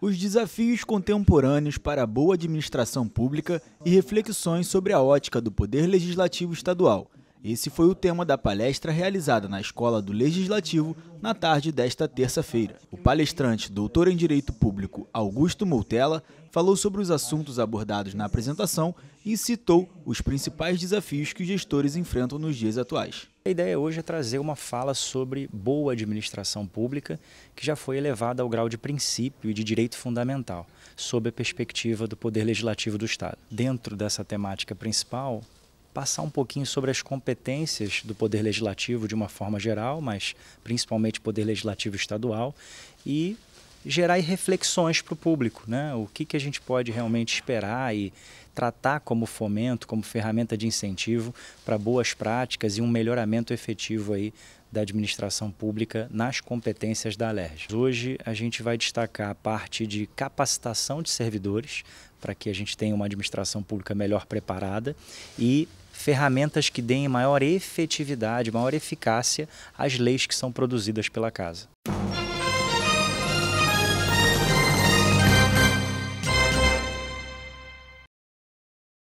Os desafios contemporâneos para a boa administração pública e reflexões sobre a ótica do Poder Legislativo Estadual, esse foi o tema da palestra realizada na Escola do Legislativo na tarde desta terça-feira. O palestrante, doutor em Direito Público Augusto Moutella, falou sobre os assuntos abordados na apresentação e citou os principais desafios que os gestores enfrentam nos dias atuais. A ideia hoje é trazer uma fala sobre boa administração pública, que já foi elevada ao grau de princípio e de direito fundamental, sob a perspectiva do Poder Legislativo do Estado. Dentro dessa temática principal, passar um pouquinho sobre as competências do Poder Legislativo de uma forma geral, mas principalmente Poder Legislativo Estadual, e gerar reflexões para o público, né? O que, que a gente pode realmente esperar e tratar como fomento, como ferramenta de incentivo para boas práticas e um melhoramento efetivo aí da administração pública nas competências da Alerj. Hoje a gente vai destacar a parte de capacitação de servidores para que a gente tenha uma administração pública melhor preparada e ferramentas que deem maior efetividade, maior eficácia às leis que são produzidas pela casa.